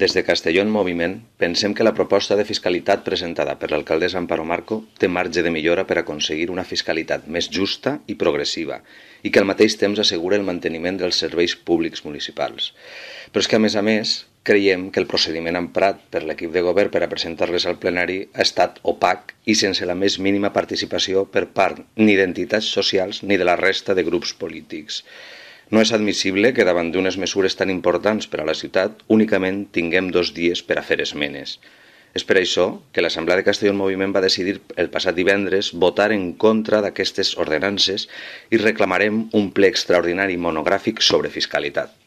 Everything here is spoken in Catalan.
Des de Castelló en Moviment pensem que la proposta de fiscalitat presentada per l'alcaldessa Amparo Marco té marge de millora per aconseguir una fiscalitat més justa i progressiva i que al mateix temps assegura el manteniment dels serveis públics municipals. Però és que, a més a més, creiem que el procediment emprat per l'equip de govern per a presentar-les al plenari ha estat opac i sense la més mínima participació per part ni d'entitats socials ni de la resta de grups polítics. No és admissible que davant d'unes mesures tan importants per a la ciutat únicament tinguem dos dies per a fer esmenes. És per això que l'Assemblea de Castelló en Moviment va decidir el passat divendres votar en contra d'aquestes ordenances i reclamarem un ple extraordinari monogràfic sobre fiscalitat.